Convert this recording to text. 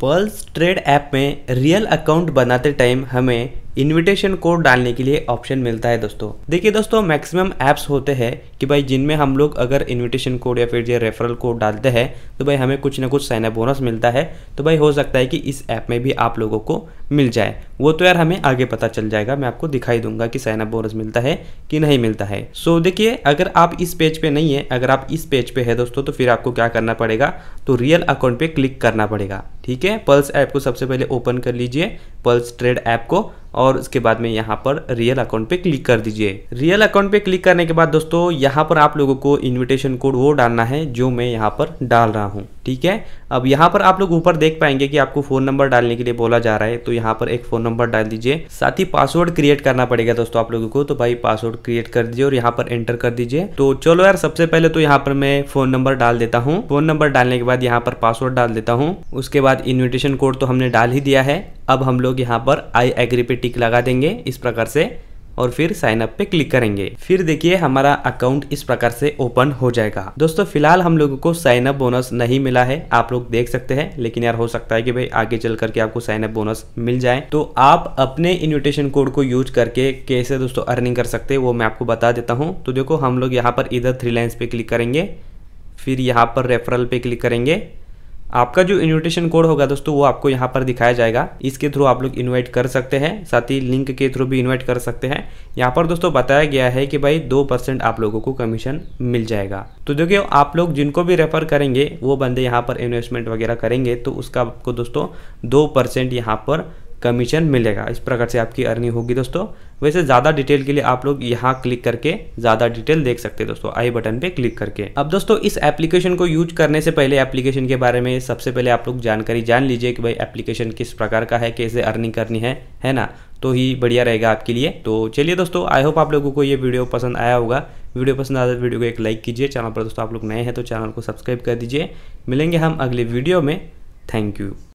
pearls trade app में real account बनाते time हमें इनविटेशन कोड डालने के लिए ऑप्शन मिलता है दोस्तों देखिए दोस्तों मैक्सिमम ऐप्स होते हैं कि भाई जिनमें हम लोग अगर इनविटेशन कोड या फिर जो रेफरल कोड डालते हैं तो भाई हमें कुछ ना कुछ साइनअप बोनस मिलता है तो भाई हो सकता है कि इस ऐप में भी आप लोगों को मिल जाए वो तो यार हमें आगे पता चल जाएगा मैं आपको दिखाई दूंगा कि साइनअप बोनस मिलता है कि नहीं मिलता है सो so, देखिए अगर आप इस पेज पे नहीं है अगर आप इस पेज पे है दोस्तों तो फिर आपको क्या करना पड़ेगा तो रियल अकाउंट पे क्लिक करना पड़ेगा ठीक है पल्स ऐप को सबसे पहले ओपन कर लीजिए पल्स ट्रेड ऐप को और उसके बाद में यहाँ पर रियल अकाउंट पे क्लिक कर दीजिए रियल अकाउंट पे क्लिक करने के बाद दोस्तों यहाँ पर आप लोगों को इन्विटेशन कोड वो डालना है जो मैं यहाँ पर डाल रहा हूँ ठीक है अब यहाँ पर आप लोग ऊपर देख पाएंगे कि आपको फोन नंबर डालने के लिए बोला जा रहा है तो यहाँ पर एक फोन नंबर डाल दीजिए साथ ही पासवर्ड क्रिएट करना पड़ेगा दोस्तों आप लोगों को तो भाई पासवर्ड क्रिएट कर दीजिए और यहाँ पर एंटर कर दीजिए तो चलो यार सबसे पहले तो यहाँ पर मैं फोन नंबर डाल देता हूँ फोन नंबर डालने के बाद यहाँ पर पासवर्ड डाल देता हूँ उसके बाद इन्विटेशन कोड तो हमने डाल ही दिया है अब हम लोग यहाँ पर आई एग्री पे टिक लगा देंगे इस प्रकार से और फिर साइन अप पे क्लिक करेंगे फिर देखिए हमारा अकाउंट इस प्रकार से ओपन हो जाएगा दोस्तों फिलहाल हम लोगों को साइन अप बोनस नहीं मिला है आप लोग देख सकते हैं लेकिन यार हो सकता है कि भाई आगे चल करके आपको साइन अप बोनस मिल जाए तो आप अपने इन्विटेशन कोड को यूज करके कैसे दोस्तों अर्निंग कर सकते हैं वो मैं आपको बता देता हूँ तो देखो हम लोग यहाँ पर इधर थ्री लाइन्स पे क्लिक करेंगे फिर यहाँ पर रेफरल पे क्लिक करेंगे आपका जो इन्विटेशन कोड होगा दोस्तों वो आपको यहाँ पर दिखाया जाएगा इसके थ्रू आप लोग इन्वाइट कर सकते हैं साथ ही लिंक के थ्रू भी इन्वाइट कर सकते हैं यहाँ पर दोस्तों बताया गया है कि भाई दो परसेंट आप लोगों को कमीशन मिल जाएगा तो देखिए आप लोग जिनको भी रेफर करेंगे वो बंदे यहाँ पर इन्वेस्टमेंट वगैरह करेंगे तो उसका आपको दोस्तों दो परसेंट यहाँ पर कमीशन मिलेगा इस प्रकार से आपकी अर्निंग होगी दोस्तों वैसे ज़्यादा डिटेल के लिए आप लोग यहाँ क्लिक करके ज़्यादा डिटेल देख सकते हैं दोस्तों आई बटन पे क्लिक करके अब दोस्तों इस एप्लीकेशन को यूज करने से पहले एप्लीकेशन के बारे में सबसे पहले आप लोग जानकारी जान लीजिए कि भाई एप्लीकेशन किस प्रकार का है कैसे अर्निंग करनी है है ना तो ही बढ़िया रहेगा आपके लिए तो चलिए दोस्तों आई होप आप लोगों को ये वीडियो पसंद आया होगा वीडियो पसंद आया तो वीडियो को एक लाइक कीजिए चैनल पर दोस्तों आप लोग नए हैं तो चैनल को सब्सक्राइब कर दीजिए मिलेंगे हम अगले वीडियो में थैंक यू